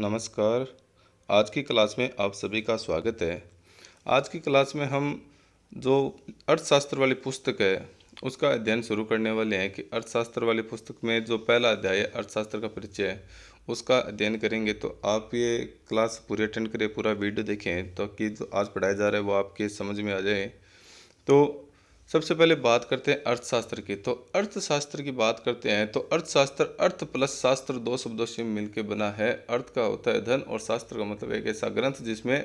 नमस्कार आज की क्लास में आप सभी का स्वागत है आज की क्लास में हम जो अर्थशास्त्र वाली पुस्तक है उसका अध्ययन शुरू करने वाले हैं कि अर्थशास्त्र वाली पुस्तक में जो पहला अध्याय है अर्थशास्त्र का परिचय है उसका अध्ययन करेंगे तो आप ये क्लास पूरी अटेंड करें पूरा वीडियो देखें तो जो आज पढ़ाया जा रहा है वो आपके समझ में आ जाए तो सबसे पहले बात करते हैं अर्थशास्त्र की तो अर्थशास्त्र की बात करते हैं तो अर्थशास्त्र अर्थ प्लस शास्त्र दो शब्दों से मिलकर बना है अर्थ का होता है धन और शास्त्र का मतलब एक ऐसा ग्रंथ जिसमें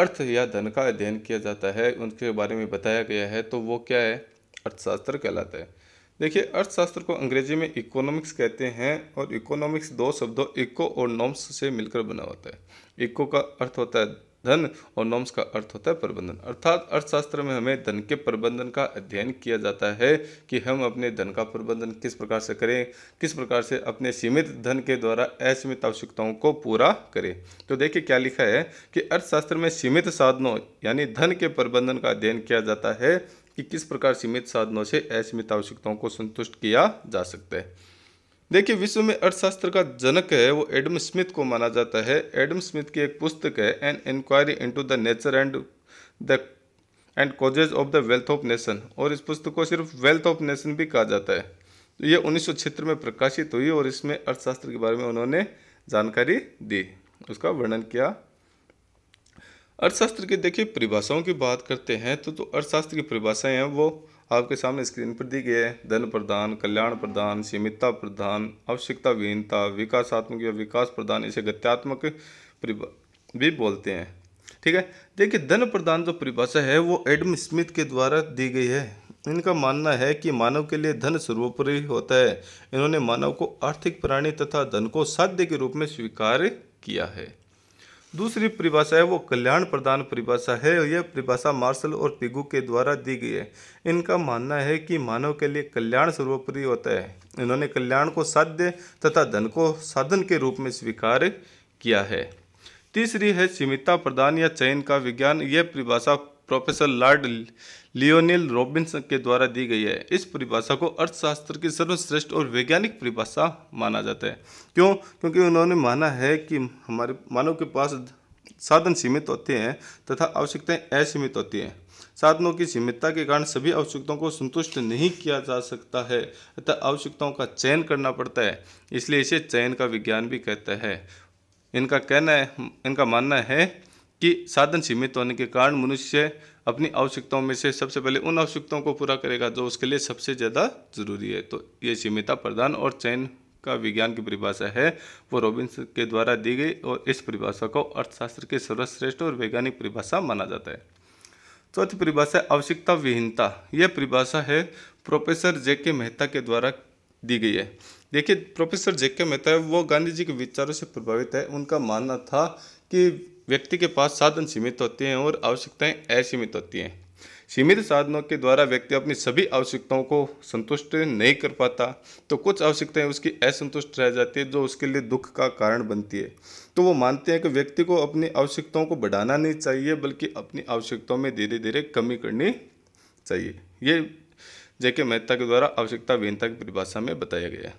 अर्थ या धन का अध्ययन किया जाता है उनके बारे में बताया गया है तो वो क्या है अर्थशास्त्र कहलाता है देखिए अर्थशास्त्र को अंग्रेजी में इकोनॉमिक्स कहते हैं और इकोनॉमिक्स दो शब्दों इको और नॉम्स से मिलकर बना होता है इको का अर्थ होता है धन और नॉम्स का अर्थ होता है प्रबंधन अर्थात अर्थशास्त्र में हमें धन के प्रबंधन का अध्ययन किया जाता है कि हम अपने धन का प्रबंधन किस प्रकार से करें किस प्रकार से अपने सीमित धन के द्वारा असीमित आवश्यकताओं को पूरा करें तो देखिए क्या लिखा है कि अर्थशास्त्र में सीमित साधनों यानी धन के प्रबंधन का अध्ययन किया जाता है कि किस प्रकार सीमित साधनों से असीमित आवश्यकताओं को संतुष्ट किया जा सकता है देखिए विश्व में अर्थशास्त्र का जनक है वो एडम स्मिथ को माना जाता है एडम स्मिथ की एक पुस्तक है an inquiry into the nature and the and causes of the wealth of nation और इस पुस्तक को सिर्फ वेल्थ ऑफ नेशन भी कहा जाता है तो ये उन्नीस में प्रकाशित हुई और इसमें अर्थशास्त्र के बारे में उन्होंने जानकारी दी उसका वर्णन किया अर्थशास्त्र की देखिए परिभाषाओं की बात करते हैं तो जो तो अर्थशास्त्र की परिभाषाएं हैं वो आपके सामने स्क्रीन पर दी गई है धन प्रदान कल्याण प्रदान सीमितता प्रधान आवश्यकता विहीनता विकासात्मक या विकास प्रदान इसे गत्यात्मक भी बोलते हैं ठीक है देखिए धन प्रदान जो परिभाषा है वो एडम स्मिथ के द्वारा दी गई है इनका मानना है कि मानव के लिए धन सर्वोपरि होता है इन्होंने मानव को आर्थिक प्राणी तथा धन को साध्य के रूप में स्वीकार किया है दूसरी परिभाषा है वो कल्याण प्रदान परिभाषा है यह परिभाषा मार्शल और पिगू के द्वारा दी गई है इनका मानना है कि मानव के लिए कल्याण सर्वोपरि होता है इन्होंने कल्याण को साध्य तथा धन को साधन के रूप में स्वीकार किया है तीसरी है सीमित प्रदान या चयन का विज्ञान यह परिभाषा प्रोफेसर लॉर्ड लियोनिल रॉबिन्सन के द्वारा दी गई है इस परिभाषा को अर्थशास्त्र की सर्वश्रेष्ठ और वैज्ञानिक परिभाषा माना जाता है क्यों क्योंकि उन्होंने माना है कि हमारे मानव के पास साधन सीमित होते हैं तथा आवश्यकताएं असीमित होती हैं साधनों की सीमितता के कारण सभी आवश्यकताओं को संतुष्ट नहीं किया जा सकता है अतः आवश्यकताओं का चयन करना पड़ता है इसलिए इसे चयन का विज्ञान भी कहता है इनका कहना है इनका मानना है कि साधन सीमित होने के कारण मनुष्य अपनी आवश्यकताओं में से सबसे पहले उन आवश्यकताओं को पूरा करेगा जो उसके लिए सबसे ज़्यादा जरूरी है तो ये सीमिता प्रदान और चयन का विज्ञान की परिभाषा है वो रॉबिन्स के द्वारा दी गई और इस परिभाषा को अर्थशास्त्र की सर्वश्रेष्ठ और वैज्ञानिक परिभाषा माना जाता है चौथी तो परिभाषा आवश्यकता विहीनता यह परिभाषा है प्रोफेसर जे के मेहता के द्वारा दी गई है देखिए प्रोफेसर जे के मेहता है वो गांधी जी के विचारों से प्रभावित है उनका मानना था कि व्यक्ति के पास साधन सीमित होते हैं और आवश्यकताएं असीमित होती हैं सीमित साधनों के द्वारा व्यक्ति अपनी सभी आवश्यकताओं को संतुष्ट नहीं कर पाता तो कुछ आवश्यकताएं उसकी असंतुष्ट रह जाती है जो उसके लिए दुख का कारण बनती है तो वो मानते हैं कि व्यक्ति को अपनी आवश्यकताओं को बढ़ाना नहीं चाहिए बल्कि अपनी आवश्यकताओं में धीरे धीरे कमी करनी चाहिए ये जेके मेहता के द्वारा आवश्यकता विहीनता की परिभाषा में बताया गया है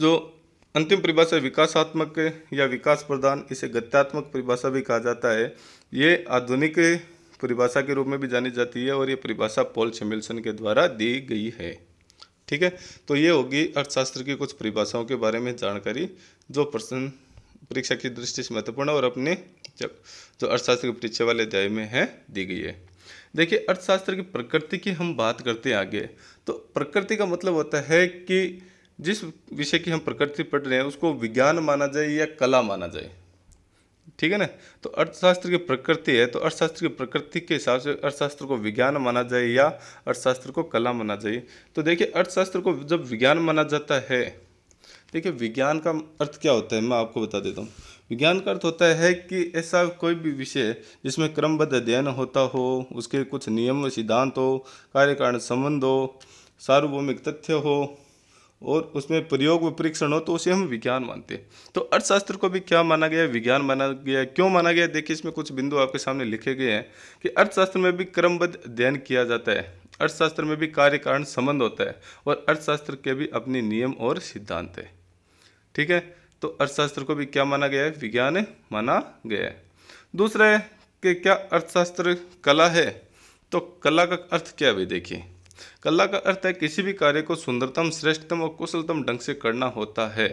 जो अंतिम परिभाषा विकासात्मक या विकास प्रदान इसे गत्यात्मक परिभाषा भी कहा जाता है ये आधुनिक परिभाषा के रूप में भी जानी जाती है और ये परिभाषा पॉल सेमिल्सन के द्वारा दी गई है ठीक है तो ये होगी अर्थशास्त्र की कुछ परिभाषाओं के बारे में जानकारी जो प्रश्न परीक्षा की दृष्टि से महत्वपूर्ण और अपने जो अर्थशास्त्र की परीक्षा वाले अध्याय में है दी गई है देखिए अर्थशास्त्र की प्रकृति की हम बात करते हैं आगे तो प्रकृति का मतलब होता है कि जिस विषय की हम प्रकृति पढ़ रहे हैं उसको विज्ञान माना जाए या कला माना जाए ठीक है ना तो अर्थशास्त्र की प्रकृति है तो अर्थशास्त्र की प्रकृति के हिसाब से अर्थशास्त्र को विज्ञान माना जाए या अर्थशास्त्र को कला माना जाए तो देखिए अर्थशास्त्र को जब विज्ञान माना जाता है देखिए विज्ञान का अर्थ क्या होता है मैं आपको बता देता हूँ विज्ञान का अर्थ होता है कि ऐसा कोई भी विषय जिसमें क्रमबद्ध अध्ययन होता हो उसके कुछ नियम सिद्धांत हो कार्यकारण संबंध हो सार्वभौमिक तथ्य हो और उसमें प्रयोग व परीक्षण हो तो उसे हम विज्ञान मानते हैं तो अर्थशास्त्र को भी क्या माना गया विज्ञान माना गया क्यों माना गया देखिए इसमें कुछ बिंदु आपके सामने लिखे गए हैं कि अर्थशास्त्र में भी क्रमबद्ध अध्ययन किया जाता है अर्थशास्त्र में भी कार्य कारण संबंध होता है और अर्थशास्त्र के भी अपने नियम और सिद्धांत है ठीक है तो अर्थशास्त्र को भी क्या माना गया है विज्ञान माना गया है दूसरा है कि क्या अर्थशास्त्र कला है तो कला का अर्थ क्या है भाई देखिए कला का अर्थ है किसी भी कार्य को सुंदरतम श्रेष्ठतम और कुशलतम ढंग से करना होता है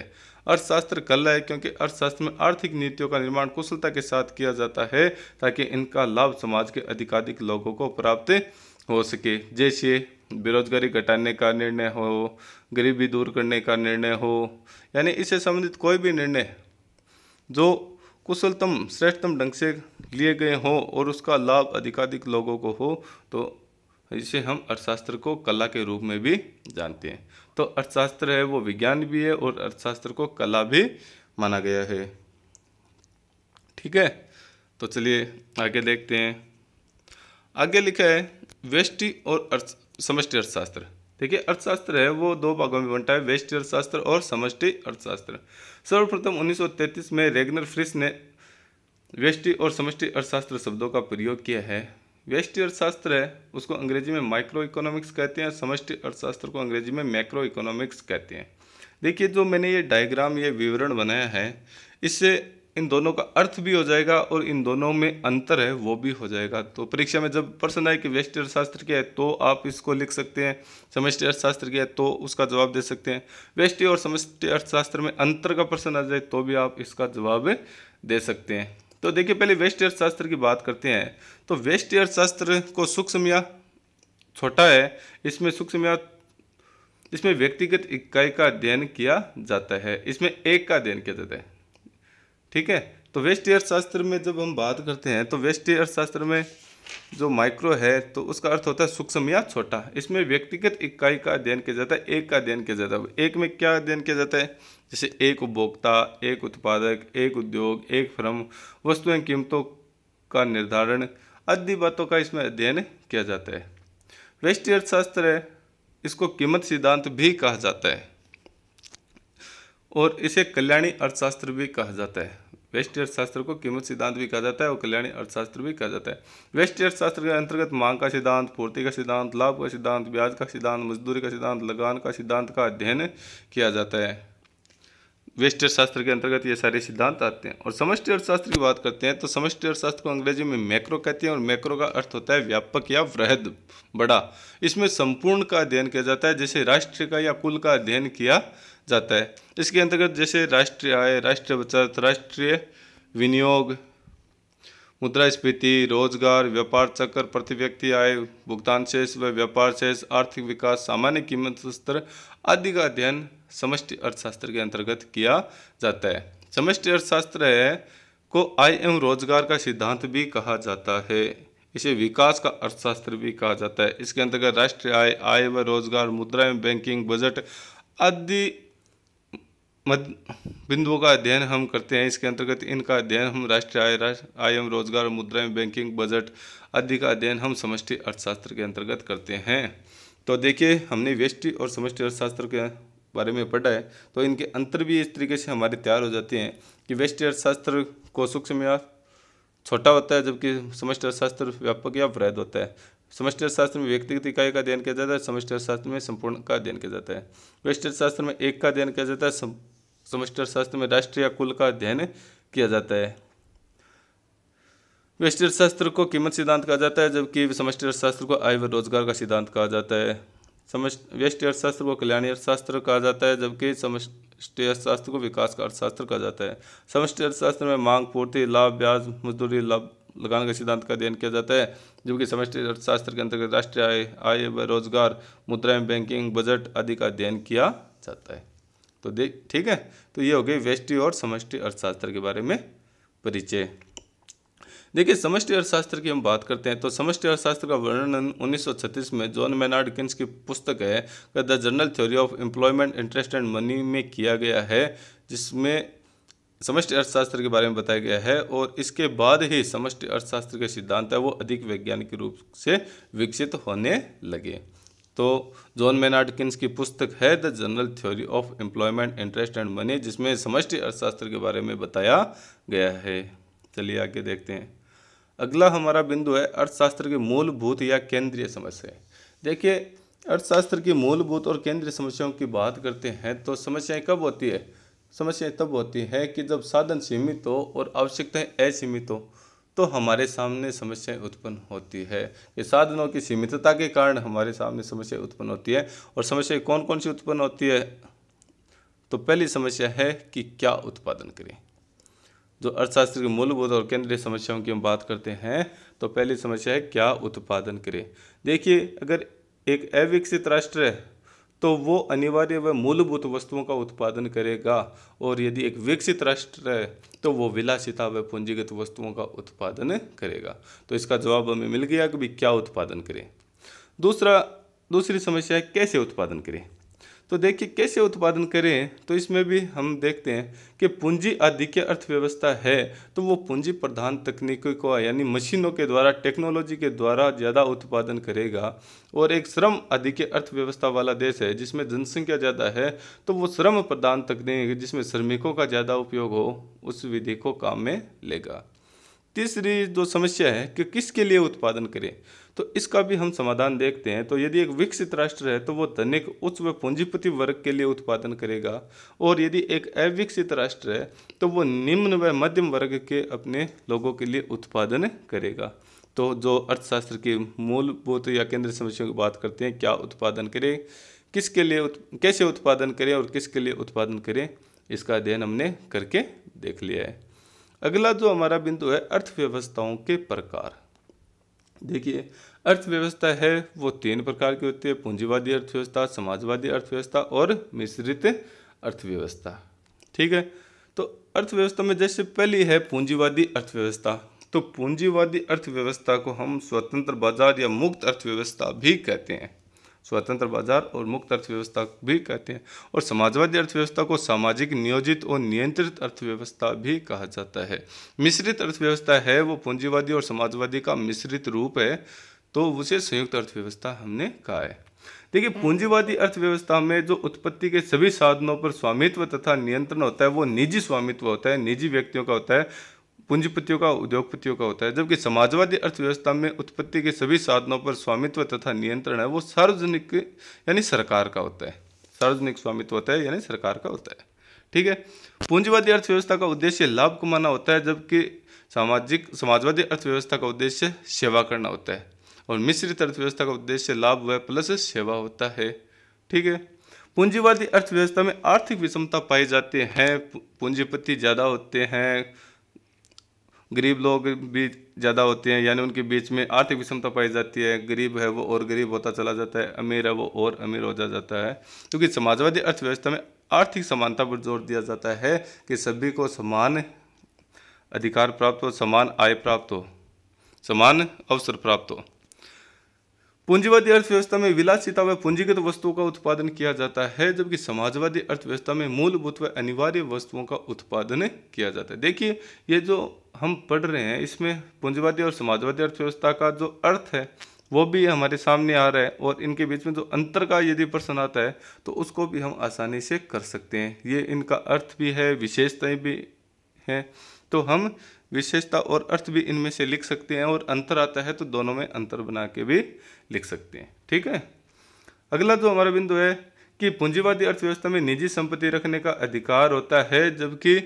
अर्थशास्त्र कला है क्योंकि अर्थशास्त्र में आर्थिक नीतियों का निर्माण कुशलता के साथ किया जाता है ताकि इनका लाभ समाज के अधिकाधिक लोगों को प्राप्त हो सके जैसे बेरोजगारी घटाने का निर्णय हो गरीबी दूर करने का निर्णय हो यानी इससे संबंधित कोई भी निर्णय जो कुशलतम श्रेष्ठतम ढंग से लिए गए हों और उसका लाभ अधिकाधिक लोगों को हो तो जिसे हम अर्थशास्त्र को कला के रूप में भी जानते हैं तो अर्थशास्त्र है वो विज्ञान भी है और अर्थशास्त्र को कला भी माना गया है ठीक है तो चलिए आगे देखते हैं आगे लिखा है वेष्टि और अर्थ समष्टि अर्थशास्त्र है अर्थशास्त्र है वो दो भागों में बनता है वेष्टि अर्थशास्त्र और समष्टि अर्थशास्त्र सर्वप्रथम 1933 में रेगनर फ्रिस ने वेष्टि और समष्टि अर्थशास्त्र शब्दों का प्रयोग किया है व्यष्टि अर्थशास्त्र है उसको अंग्रेजी में माइक्रो इकोनॉमिक्स कहते हैं समष्टि अर्थशास्त्र को अंग्रेजी में मैक्रो इकोनॉमिक्स कहते हैं देखिए जो मैंने ये डायग्राम ये विवरण बनाया है इससे इन दोनों का अर्थ भी हो जाएगा और इन दोनों में अंतर है वो भी हो जाएगा तो परीक्षा में जब प्रश्न आए कि व्यष्टि अर्थशास्त्र क्या है तो आप इसको लिख सकते हैं समष्टि अर्थशास्त्र क्या है तो उसका जवाब दे सकते हैं व्यष्टि और समष्टि अर्थशास्त्र में अंतर का प्रश्न आ जाए तो भी आप इसका जवाब दे सकते हैं तो देखिए पहले वेस्ट अर्थशास्त्र की बात करते हैं तो वेस्ट अर्थशास्त्र को सूक्ष्म या छोटा है इसमें सूक्ष्म या इसमें व्यक्तिगत इकाई का अध्ययन किया जाता है इसमें एक का अध्ययन किया जाता है ठीक है तो वेस्ट अर्थशास्त्र में जब हम बात करते हैं तो वेस्ट अर्थशास्त्र में जो माइक्रो है तो उसका अर्थ होता है सूक्ष्म या छोटा इसमें व्यक्तिगत इकाई का अध्ययन किया जाता है एक का अध्ययन किया जाता है एक में क्या अध्ययन किया जाता है जैसे एक उपभोक्ता एक उत्पादक एक उद्योग एक फर्म वस्तुएं कीमतों का निर्धारण आदि बातों का इसमें अध्ययन किया जाता है वेस्टी अर्थशास्त्र है इसको कीमत सिद्धांत भी कहा जाता है और इसे कल्याणी अर्थशास्त्र भी कहा जाता है वेस्ट अर्थशास्त्र को कीमत सिद्धांत भी कहा जाता है और कल्याणी अर्थशास्त्र भी कहा जाता है वेस्ट अर्थशास्त्र के अंतर्गत मांग का सिद्धांत पूर्ति का सिद्धांत लाभ का सिद्धांत ब्याज का सिद्धांत मजदूरी का सिद्धांत लगान का सिद्धांत का अध्ययन किया जाता है वेस्ट शास्त्र के अंतर्गत ये सारे सिद्धांत आते हैं और समष्टि अर्थशास्त्र की बात करते हैं तो समष्टि अर्थशास्त्र को अंग्रेजी में मैक्रो कहते हैं और मैक्रो का अर्थ होता है व्यापक या वृहद बड़ा इसमें संपूर्ण का अध्ययन किया जाता है जैसे राष्ट्र का या कुल का अध्ययन किया जाता है इसके अंतर्गत जैसे राष्ट्रीय आय राष्ट्रीय बचत राष्ट्रीय विनियोग मुद्रा स्फीति रोजगार व्यापार चक्र प्रति व्यक्ति आय भुगतान शेष व व्यापार शेष आर्थिक विकास सामान्य कीमत स्तर आदि का अध्ययन समष्टि अर्थशास्त्र के अंतर्गत किया जाता है समष्टि अर्थशास्त्र है को आय एवं रोजगार का सिद्धांत भी कहा जाता है इसे विकास का अर्थशास्त्र भी कहा जाता है इसके अंतर्गत राष्ट्रीय आय आय व रोजगार मुद्रा एवं बैंकिंग बजट आदि मत बिंदुओं का अध्ययन हम करते हैं इसके अंतर्गत इनका अध्ययन हम राष्ट्रीय आय राष्ट्र आय एवं रोजगार मुद्रा एवं बैंकिंग बजट आदि का अध्ययन हम समष्टि अर्थशास्त्र के अंतर्गत करते हैं तो देखिए हमने व्यष्टि और समष्टि अर्थशास्त्र के बारे में पढ़ा है तो इनके अंतर भी इस तरीके से हमारे तैयार हो जाते हैं कि व्यष्टि अर्थशास्त्र को सूक्ष्म या छोटा होता है जबकि समष्टि अर्थशास्त्र व्यापक या वृहद होता है समष्टि अर्थशास्त्र में व्यक्तिगत इकाई का अध्ययन किया जाता है समष्टि अर्थशास्त्र में संपूर्ण का अध्ययन किया जाता है व्यष्टि अर्थशास्त्र में एक का अध्ययन किया जाता है समस्टर शास्त्र में राष्ट्र या कुल का अध्ययन किया जाता है वेस्टर शास्त्र को कीमत सिद्धांत कहा जाता है जबकि समष्टि अर्थशास्त्र को आय व रोजगार का सिद्धांत कहा जाता है व्यष्टि अर्थशास्त्र को कल्याणी अर्थशास्त्र कहा जाता है जबकि समष्टि अर्थशास्त्र को विकास का अर्थशास्त्र कहा जाता है समष्टि अर्थशास्त्र में मांग पूर्ति लाभ ब्याज मजदूरी लाभ लगाने का सिद्धांत का अध्ययन किया जाता है जबकि समष्टि अर्थशास्त्र के अंतर्गत राष्ट्रीय आय आय व रोजगार मुद्राएं बैंकिंग बजट आदि का अध्ययन किया जाता है तो देख ठीक है तो ये हो गई वेष्टि और समष्टि अर्थशास्त्र के बारे में परिचय देखिए समष्टि अर्थशास्त्र की हम बात करते हैं तो समष्टि अर्थशास्त्र का वर्णन 1936 में जॉन मेनार्ड किन्स की पुस्तक है the general theory of employment interest and money में किया गया है जिसमें समष्टि अर्थशास्त्र के बारे में बताया गया है और इसके बाद ही समष्टि अर्थशास्त्र के सिद्धांत है वो अधिक वैज्ञानिक रूप से विकसित होने लगे तो जॉन मेनार्ड किन्स की पुस्तक है the general theory of employment interest and money जिसमें समष्टि अर्थशास्त्र के बारे में बताया गया है चलिए आगे देखते हैं अगला हमारा बिंदु है अर्थशास्त्र की मूलभूत या केंद्रीय समस्या देखिए अर्थशास्त्र की मूलभूत और केंद्रीय समस्याओं की बात करते हैं तो समस्याएं कब होती है समस्याएं तब होती हैं कि जब साधन सीमित हो और आवश्यकताएं असीमित हो तो हमारे सामने समस्याएं उत्पन्न होती है ये साधनों की सीमितता के कारण हमारे सामने समस्या उत्पन्न होती है और समस्या कौन कौन सी उत्पन्न होती है तो पहली समस्या है कि क्या उत्पादन करें जो अर्थशास्त्र की मूलभूत और केंद्रीय समस्याओं की हम बात करते हैं तो पहली समस्या है क्या उत्पादन करें देखिए अगर एक अविकसित राष्ट्र तो वो अनिवार्य व मूलभूत वस्तुओं का उत्पादन करेगा और यदि एक विकसित राष्ट्र है तो वो विलासिता व पूंजीगत वस्तुओं का उत्पादन करेगा तो इसका जवाब हमें मिल गया कि भी क्या उत्पादन करें दूसरा दूसरी समस्या है कैसे उत्पादन करें तो देखिए कैसे उत्पादन करें तो इसमें भी हम देखते हैं कि पूंजी आधिक्य अर्थव्यवस्था है तो वो पूंजी प्रधान तकनीकों को यानी मशीनों के द्वारा टेक्नोलॉजी के द्वारा ज़्यादा उत्पादन करेगा और एक श्रम आधिक्य अर्थव्यवस्था वाला देश है जिसमें जनसंख्या ज़्यादा है तो वो श्रम प्रधान तकनीक जिसमें श्रमिकों का ज़्यादा उपयोग हो उस विधि को काम में लेगा तीसरी जो समस्या है कि किसके लिए उत्पादन करें तो इसका भी हम समाधान देखते हैं तो यदि एक विकसित राष्ट्र है तो वो धनिक उच्च व पूंजीपति वर्ग के लिए उत्पादन करेगा और यदि एक अविकसित राष्ट्र है तो वो निम्न व मध्यम वर्ग के अपने लोगों के लिए उत्पादन करेगा तो जो अर्थशास्त्र की मूलभूत या केंद्रीय समस्याओं की बात करते हैं क्या उत्पादन करें किसके लिए उत, कैसे उत्पादन करें और किसके लिए उत्पादन करें इसका अध्ययन हमने करके देख लिया है अगला जो हमारा बिंदु है अर्थव्यवस्थाओं के प्रकार देखिए अर्थव्यवस्था है वो तीन प्रकार की होती है पूंजीवादी अर्थव्यवस्था समाजवादी अर्थव्यवस्था और मिश्रित अर्थव्यवस्था ठीक है तो अर्थव्यवस्था में जैसे पहली है पूंजीवादी अर्थव्यवस्था तो पूंजीवादी अर्थव्यवस्था को हम स्वतंत्र बाजार या मुक्त अर्थव्यवस्था भी कहते हैं स्वतंत्र बाजार और मुक्त अर्थव्यवस्था भी कहते हैं और समाजवादी अर्थव्यवस्था को सामाजिक नियोजित और नियंत्रित अर्थव्यवस्था भी कहा जाता है मिश्रित अर्थव्यवस्था है वो पूंजीवादी और समाजवादी का मिश्रित रूप है तो उसे संयुक्त अर्थव्यवस्था हमने कहा है देखिए पूंजीवादी अर्थव्यवस्था में जो उत्पत्ति के सभी साधनों पर स्वामित्व तथा नियंत्रण होता है वो निजी स्वामित्व होता है निजी व्यक्तियों का होता है पूंजीपतियों का उद्योगपतियों का होता है जबकि समाजवादी अर्थव्यवस्था में उत्पत्ति के सभी साधनों पर स्वामित्व तथा नियंत्रण है वो सार्वजनिक यानी सरकार का होता है सार्वजनिक स्वामित्व होता है यानी सरकार का होता है ठीक है पूंजीवादी अर्थव्यवस्था का उद्देश्य लाभ कमाना होता है जबकि सामाजिक समाजवादी अर्थव्यवस्था का उद्देश्य सेवा करना होता है और मिश्रित अर्थव्यवस्था का उद्देश्य लाभ व प्लस सेवा होता है ठीक है पूंजीवादी अर्थव्यवस्था में आर्थिक विषमता पाई जाती है पूंजीपति ज़्यादा होते हैं गरीब लोग भी ज़्यादा होते हैं यानी उनके बीच में आर्थिक विषमता पाई जाती है गरीब है वो और गरीब होता चला जाता है अमीर है वो और अमीर हो जाता है क्योंकि समाजवादी अर्थव्यवस्था में आर्थिक समानता पर जोर दिया जाता है कि सभी को समान अधिकार प्राप्त हो समान आय प्राप्त हो समान अवसर प्राप्त हो पूंजीवादी अर्थव्यवस्था में विलासिता व पूंजीगत वस्तुओं का उत्पादन किया जाता है जबकि समाजवादी अर्थव्यवस्था में मूलभूत व अनिवार्य वस्तुओं का उत्पादन किया जाता है देखिए ये जो हम पढ़ रहे हैं इसमें पूंजीवादी और समाजवादी अर्थव्यवस्था का जो अर्थ है वो भी हमारे सामने आ रहा है और इनके बीच में जो अंतर का यदि प्रश्न आता है तो उसको भी हम आसानी से कर सकते हैं ये इनका अर्थ भी है विशेषताएं भी हैं तो हम विशेषता और अर्थ भी इनमें से लिख सकते हैं और अंतर आता है तो दोनों में अंतर बना के भी लिख सकते हैं ठीक है अगला जो हमारा बिंदु है कि पूंजीवादी अर्थव्यवस्था में निजी संपत्ति रखने का अधिकार होता है जबकि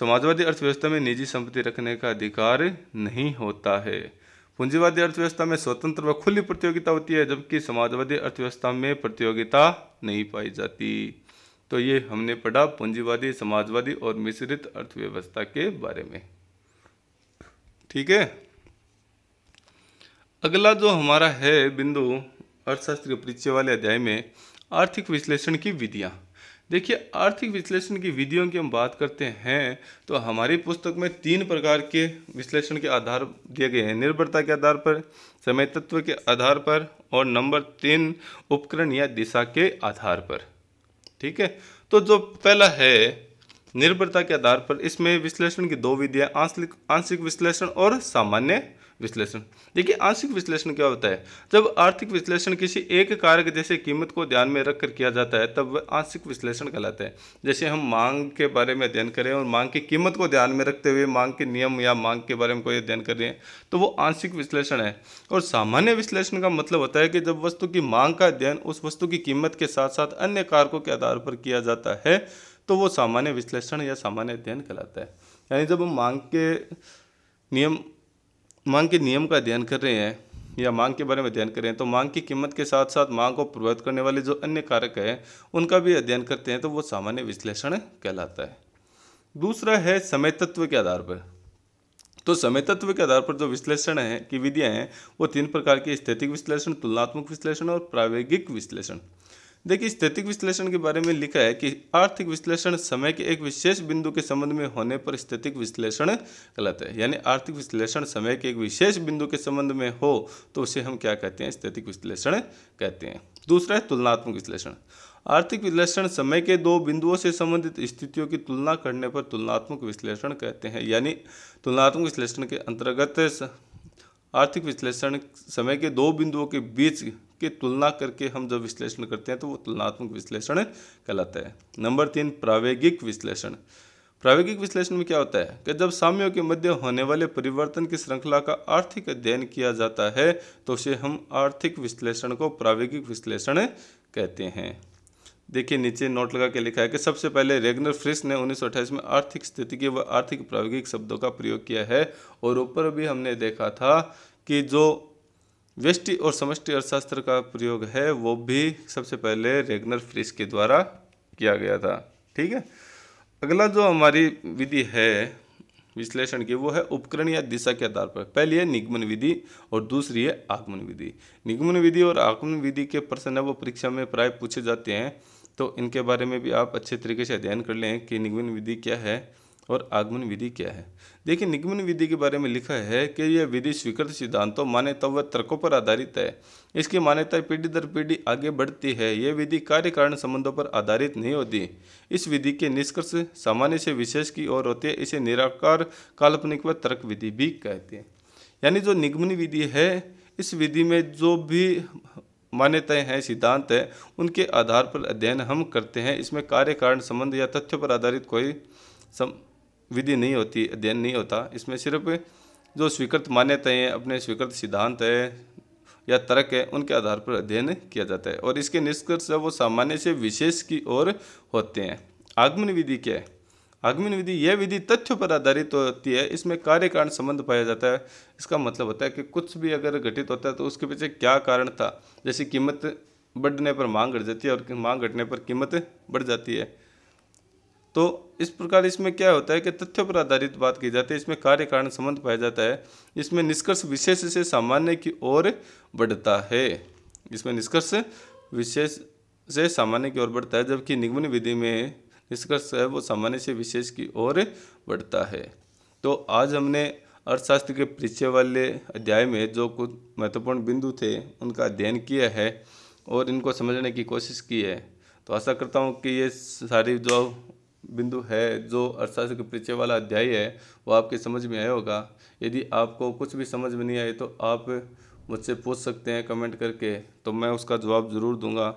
समाजवादी अर्थव्यवस्था में निजी संपत्ति रखने का अधिकार नहीं होता है पूंजीवादी अर्थव्यवस्था में स्वतंत्र व खुली प्रतियोगिता होती है जबकि समाजवादी अर्थव्यवस्था में प्रतियोगिता नहीं पाई जाती तो ये हमने पढ़ा पूंजीवादी समाजवादी और मिश्रित अर्थव्यवस्था के बारे में ठीक है अगला जो हमारा है बिंदु अर्थशास्त्र के परिचय वाले अध्याय में आर्थिक विश्लेषण की विधियाँ देखिए आर्थिक विश्लेषण की विधियों की हम बात करते हैं तो हमारी पुस्तक में तीन प्रकार के विश्लेषण के आधार दिए गए हैं निर्भरता के आधार पर समय तत्व के आधार पर और नंबर तीन उपकरण या दिशा के आधार पर ठीक है तो जो पहला है निर्भरता के आधार पर इसमें विश्लेषण की दो विधियां आंशिक आंशिक विश्लेषण और सामान्य विश्लेषण देखिए आंशिक विश्लेषण क्या होता है जब आर्थिक विश्लेषण किसी एक कारक जैसे कीमत को ध्यान में रखकर किया जाता है तब वह आंशिक विश्लेषण कहलाता है जैसे हम मांग के बारे में अध्ययन करें और मांग की कीमत को ध्यान में रखते हुए मांग के नियम या मांग के बारे में कोई अध्ययन कर रहे हैं तो वो आंशिक विश्लेषण है और सामान्य विश्लेषण का मतलब होता है कि जब वस्तु की मांग का अध्ययन उस वस्तु की कीमत के साथ साथ अन्य कारकों के आधार पर किया जाता है तो वो सामान्य विश्लेषण या सामान्य अध्ययन कहलाता है यानी जब हम मांग के नियम मांग के नियम का अध्ययन कर रहे हैं या मांग के बारे में अध्ययन करें तो मांग की कीमत के साथ साथ मांग को प्रभावित करने वाले जो अन्य कारक हैं उनका भी अध्ययन करते हैं तो वो सामान्य विश्लेषण कहलाता है दूसरा है समय तत्व के आधार पर तो समय तत्व के आधार पर जो विश्लेषण है कि विधियाँ हैं वो तीन प्रकार की स्थितिक विश्लेषण तुलनात्मक विश्लेषण और प्रायोगिक विश्लेषण देखिए स्थितिक विश्लेषण के बारे में लिखा है कि आर्थिक विश्लेषण समय के एक विशेष बिंदु के संबंध में होने पर स्थितिक विश्लेषण गलत है यानी आर्थिक विश्लेषण समय के एक विशेष बिंदु के संबंध में हो तो उसे हम क्या कहते हैं स्थितिक विश्लेषण कहते हैं दूसरा है तुलनात्मक विश्लेषण आर्थिक विश्लेषण समय के दो बिंदुओं से संबंधित स्थितियों की तुलना करने पर तुलनात्मक विश्लेषण कहते हैं यानी तुलनात्मक विश्लेषण के अंतर्गत आर्थिक विश्लेषण समय के दो बिंदुओं के बीच की तुलना करके हम जब विश्लेषण करते हैं तो वो तुलनात्मक विश्लेषण कहलाता है नंबर तीन प्रावेगिक विश्लेषण प्रावेगिक विश्लेषण में क्या होता है कि जब साम्यों के मध्य होने वाले परिवर्तन की श्रृंखला का आर्थिक अध्ययन किया जाता है तो उसे हम आर्थिक विश्लेषण को प्रावेगिक विश्लेषण कहते हैं देखिए नीचे नोट लगा के लिखा है कि सबसे पहले रेगनर फ्रिस ने उन्नीस में आर्थिक स्थिति के व आर्थिक प्रायोगिक शब्दों का प्रयोग किया है और ऊपर भी हमने देखा था कि जो व्यष्टि और समष्टि अर्थशास्त्र का प्रयोग है वो भी सबसे पहले रेगनर फ्रिस के द्वारा किया गया था ठीक है अगला जो हमारी विधि है विश्लेषण की वो है उपकरण या दिशा के आधार पर पहली है निगमन विधि और दूसरी है आगमन विधि निगमन विधि और आगमन विधि के प्रश्न है वो परीक्षा में प्राय पूछे जाते हैं तो इनके बारे में भी आप अच्छे तरीके से अध्ययन कर लें कि निगमन विधि क्या है और आगमन विधि क्या है देखिए निगमन विधि के बारे में लिखा है कि यह विधि स्वीकृत सिद्धांतों मान्यता व तर्कों पर आधारित है इसकी मान्यता पीढ़ी दर पीढ़ी आगे बढ़ती है यह विधि कार्य कारण संबंधों पर आधारित नहीं होती इस विधि के निष्कर्ष सामान्य से विशेष की ओर होते हैं इसे निराकार काल्पनिक व तर्क विधि भी कहते हैं यानी जो निगमन विधि है इस विधि में जो भी मान्यताएं हैं सिद्धांत हैं उनके आधार पर अध्ययन हम करते हैं इसमें कार्य कारण संबंध या तथ्य पर आधारित कोई सम विधि नहीं होती अध्ययन नहीं होता इसमें सिर्फ जो स्वीकृत मान्यताएं अपने स्वीकृत सिद्धांत है या तर्क है उनके आधार पर अध्ययन किया जाता है और इसके निष्कर्ष वो सामान्य से विशेष की ओर होते हैं आगमन विधि क्या है आगमन विधि यह विधि तथ्य पर आधारित होती है इसमें कार्य कारण संबंध पाया जाता है इसका मतलब होता है कि कुछ भी अगर घटित होता है तो उसके पीछे क्या कारण था जैसे कीमत बढ़ने पर मांग घट जाती है और मांग घटने पर कीमत बढ़ जाती है तो इस प्रकार इसमें क्या होता है कि तथ्य पर आधारित बात की जाती है इसमें कार्य कारण संबंध पाया जाता है इसमें निष्कर्ष विशेष से सामान्य की ओर बढ़ता है इसमें निष्कर्ष विशेष से सामान्य की ओर बढ़ता है जबकि निगमन विधि में निष्कर्ष है वो सामान्य से विशेष की ओर बढ़ता है तो आज हमने अर्थशास्त्र के परिचय वाले अध्याय में जो कुछ महत्वपूर्ण बिंदु थे उनका अध्ययन किया है और इनको समझने की कोशिश की है तो आशा करता हूँ कि ये सारी जो बिंदु है जो अर्थशास्त्र के परिचय वाला अध्याय है वो आपके समझ में आया होगा यदि आपको कुछ भी समझ में नहीं आए तो आप मुझसे पूछ सकते हैं कमेंट करके तो मैं उसका जवाब ज़रूर दूंगा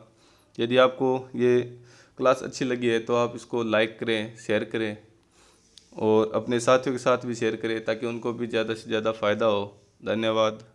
यदि आपको ये क्लास अच्छी लगी है तो आप इसको लाइक करें शेयर करें और अपने साथियों के साथ भी शेयर करें ताकि उनको भी ज़्यादा से ज़्यादा फ़ायदा हो धन्यवाद